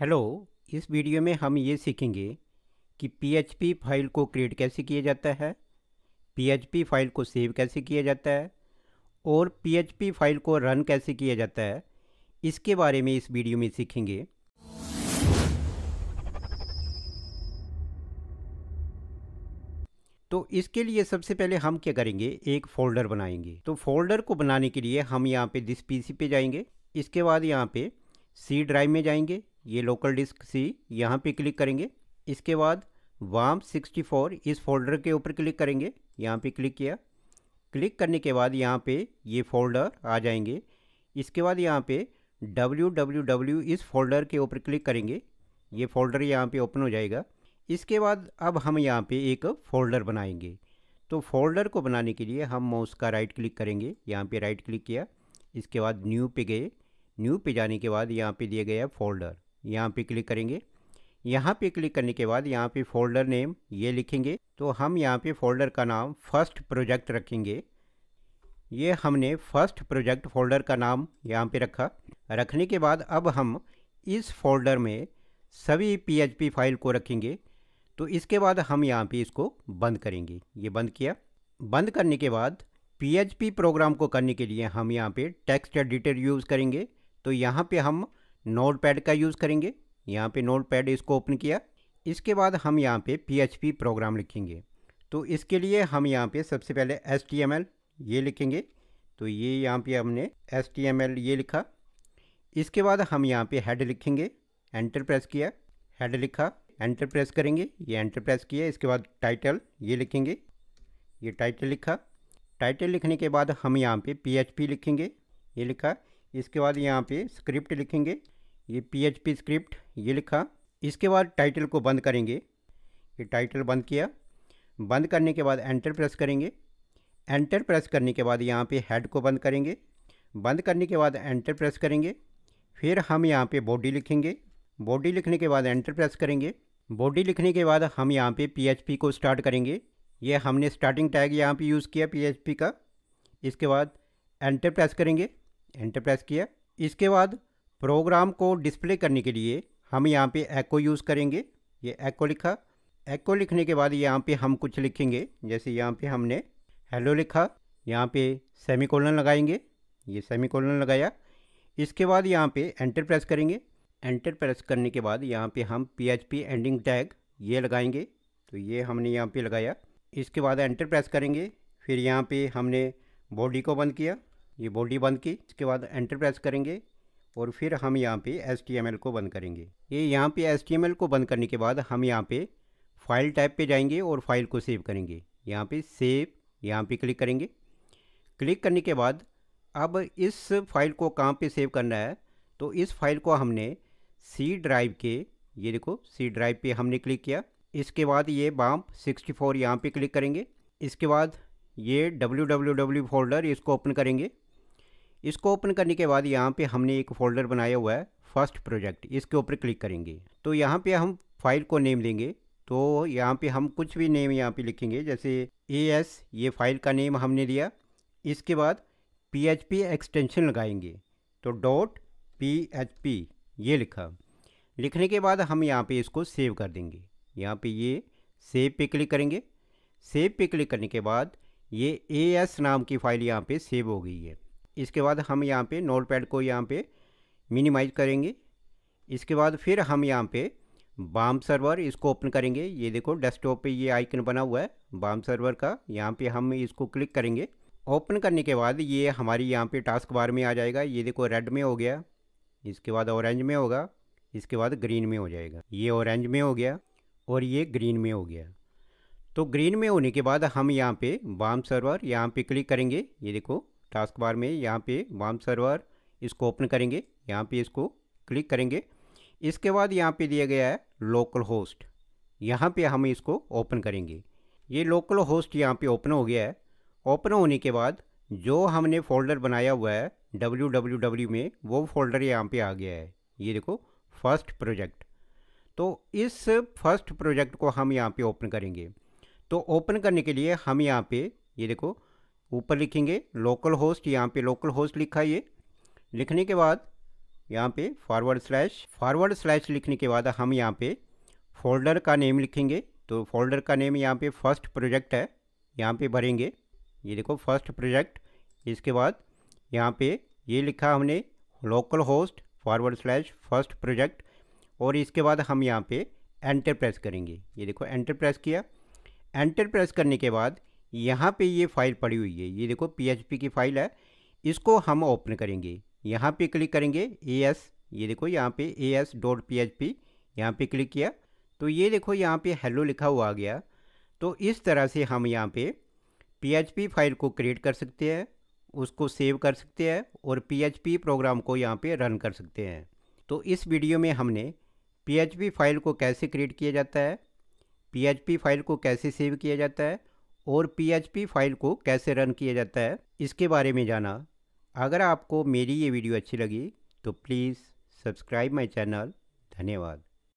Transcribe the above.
hello इस video में हम ये सीखेंगे कि पीएचपी फाइल को क्रिएट कैसे किया जाता है पीएचपी फाइल को सेव कैसे किया जाता है और पीएचपी फाइल को रन कैसे किया जाता है इसके बारे में इस वीडियो में सीखेंगे तो इसके लिए सबसे पहले हम क्या करेंगे एक फोल्डर बनाएंगे तो फोल्डर को बनाने के लिए हम यहाँ पे दिस पीसी पे जाएंगे इसके बाद यहाँ पे सी ड्राइव में जाएंगे ये लोकल डिस्क सी यहाँ पे क्लिक करेंगे इसके बाद वाम 64 इस फोल्डर के ऊपर क्लिक करेंगे यहाँ पे क्लिक किया क्लिक करने के बाद यहाँ पे ये फोल्डर आ जाएंगे इसके बाद यहाँ पे www इस फोल्डर के ऊपर क्लिक करेंगे ये फोल्डर यहाँ पे ओपन हो जाएगा इसके बाद अब हम यहाँ पे एक फोल्डर बनाएंगे तो फोल्डर को बनाने के लिए हम माउस का राइट क्लिक करेंगे यहाँ पे राइट क्लिक किया इसके बाद न्यू पे गए न्यू पे जाने के बाद यहाँ पे दिया गया फोल्डर यहाँ पे क्लिक करेंगे यहाँ पे क्लिक करने के बाद यहाँ पे फोल्डर नेम ये लिखेंगे तो हम यहाँ पे फोल्डर का नाम फर्स्ट प्रोजेक्ट रखेंगे ये हमने फर्स्ट प्रोजेक्ट फोल्डर का नाम यहाँ पे रखा रखने के बाद अब हम इस फोल्डर में सभी पीएचपी फाइल को रखेंगे तो इसके बाद हम यहाँ पे इसको बंद करेंगे ये बंद किया बंद करने के बाद पी प्रोग्राम को करने के लिए हम यहाँ पे टेक्स्ट एडिटर यूज़ करेंगे तो यहाँ पे हम नोट पैड का यूज़ करेंगे यहाँ पे नोट पैड इसको ओपन किया इसके बाद हम यहाँ पे पी प्रोग्राम लिखेंगे तो इसके लिए हम यहाँ पे सबसे पहले एस ये लिखेंगे तो ये यहाँ पे हमने एस ये लिखा इसके बाद हम यहाँ पे हेड लिखेंगे एंटर प्रेस किया हेड लिखा एंटर प्रेस करेंगे ये एंटर प्रेस किया इसके बाद टाइटल ये लिखेंगे ये टाइटल लिखा टाइटल लिखने के बाद हम यहाँ पे पी लिखेंगे ये लिखा इसके बाद यहाँ पे स्क्रिप्ट लिखेंगे ये पी स्क्रिप्ट ये लिखा इसके बाद टाइटल को बंद करेंगे ये टाइटल बंद किया बंद करने के बाद एंटर प्रेस करेंगे एंटर प्रेस करने के बाद यहाँ पे हेड को बंद करेंगे बंद करने के बाद एंटर प्रेस करेंगे फिर हम यहाँ पे बॉडी लिखेंगे बॉडी लिखने के बाद एंटर प्रेस करेंगे बॉडी लिखने के बाद हम यहाँ पे पीएचपी को स्टार्ट करेंगे ये हमने स्टार्टिंग टैग यहाँ पे यूज़ किया पीएचपी का इसके बाद एंटर प्रेस करेंगे एंटर प्रेस किया इसके बाद प्रोग्राम को डिस्प्ले करने के लिए हम यहाँ पे एको यूज़ करेंगे ये एको लिखा एको लिखने के बाद यहाँ पे हम कुछ लिखेंगे जैसे यहाँ पे हमने हेलो लिखा यहाँ पे कोलन लगाएंगे ये सेमी कोलन लगाया इसके बाद यहाँ पे एंटर प्रेस करेंगे एंटर प्रेस करने के बाद यहाँ पे हम पी एंडिंग टैग ये लगाएंगे तो ये हमने यहाँ पे लगाया इसके बाद एंटर प्रेस करेंगे फिर यहाँ पे हमने बॉडी को बंद किया ये बॉडी बंद की इसके बाद एंटर प्रेस करेंगे और फिर हम यहाँ पे एस को बंद करेंगे ये यहाँ पे एस को बंद करने के बाद हम यहाँ पे फाइल टाइप पे जाएंगे और फाइल को सेव करेंगे यहाँ पे सेव यहाँ पे क्लिक करेंगे क्लिक करने के बाद अब इस फाइल को कहाँ पे सेव करना है तो इस फाइल को हमने सी ड्राइव के ये देखो सी ड्राइव पे हमने क्लिक किया इसके बाद ये बाम सिक्सटी फोर यहाँ पर क्लिक करेंगे इसके बाद ये डब्ल्यू डब्ल्यू डब्ल्यू फोल्डर इसको ओपन करेंगे इसको ओपन करने के बाद यहाँ पे हमने एक फ़ोल्डर बनाया हुआ है फर्स्ट प्रोजेक्ट इसके ऊपर क्लिक करेंगे तो यहाँ पे हम फाइल को नेम देंगे तो यहाँ पे हम कुछ भी नेम यहाँ पे लिखेंगे जैसे ए एस ये फाइल का नेम हमने दिया इसके बाद पी एच पी एक्सटेंशन लगाएंगे तो डॉट पी एच पी ये लिखा लिखने के बाद हम यहाँ पे इसको सेव कर देंगे यहाँ पे ये सेव पे क्लिक करेंगे सेव पे क्लिक करने के बाद ये ए एस नाम की फ़ाइल यहाँ पे सेव हो गई है इसके बाद हम यहाँ पे नोट पैड को यहाँ पे मिनिमाइज करेंगे इसके बाद फिर हम यहाँ पे बाम सर्वर इसको ओपन करेंगे ये देखो डेस्कटॉप पे ये आइकन बना हुआ है बाम सर्वर का यहाँ पे हम इसको क्लिक करेंगे ओपन करने के बाद ये हमारी यहाँ पे टास्क बार में आ जाएगा ये देखो रेड में हो गया इसके बाद ऑरेंज में होगा इसके बाद ग्रीन में हो जाएगा ये ऑरेंज में हो गया और ये ग्रीन में हो गया तो ग्रीन में होने के बाद हम यहाँ पे बाम सर्वर यहाँ पे क्लिक करेंगे ये देखो टास्क बार में यहाँ पे वाम सर्वर इसको ओपन करेंगे यहाँ पे इसको क्लिक करेंगे इसके बाद यहाँ पे दिया गया है लोकल होस्ट यहाँ पे हम इसको ओपन करेंगे ये लोकल होस्ट यहाँ पे ओपन हो गया है ओपन होने के बाद जो हमने फोल्डर बनाया हुआ है डब्ल्यू डब्ल्यू डब्ल्यू में वो फोल्डर यहाँ पे आ गया है ये देखो फर्स्ट प्रोजेक्ट तो इस फर्स्ट प्रोजेक्ट को हम यहाँ पे ओपन करेंगे तो ओपन करने के लिए हम यहाँ पे ये देखो ऊपर लिखेंगे लोकल होस्ट यहाँ पे लोकल होस्ट लिखा है ये लिखने के बाद यहाँ पे फॉरवर्ड स्लैश फॉरवर्ड स्लैश लिखने के बाद हम यहाँ पे फोल्डर का नेम लिखेंगे तो फोल्डर का नेम यहाँ पे फर्स्ट प्रोजेक्ट है यहाँ पे भरेंगे ये देखो फर्स्ट प्रोजेक्ट इसके बाद यहाँ पे ये लिखा हमने local host forward slash first project और इसके बाद हम यहाँ पे एंटर प्रेस करेंगे ये देखो एंटर प्रेस किया एंटर प्रेस करने के बाद यहाँ पे ये फाइल पड़ी हुई है ये देखो पी की फाइल है इसको हम ओपन करेंगे यहाँ पे क्लिक करेंगे ए एस ये देखो यहाँ पे A S dot P H P यहाँ पर क्लिक किया तो ये देखो यहाँ पे हेलो लिखा हुआ आ गया तो इस तरह से हम यहाँ पे पी फाइल को क्रिएट कर सकते हैं उसको सेव कर सकते हैं और पी प्रोग्राम को यहाँ पे रन कर सकते हैं तो इस वीडियो में हमने पी फाइल को कैसे क्रिएट किया जाता है पी फाइल को कैसे सेव किया जाता है और PHP फाइल को कैसे रन किया जाता है इसके बारे में जाना अगर आपको मेरी ये वीडियो अच्छी लगी तो प्लीज़ सब्सक्राइब माई चैनल धन्यवाद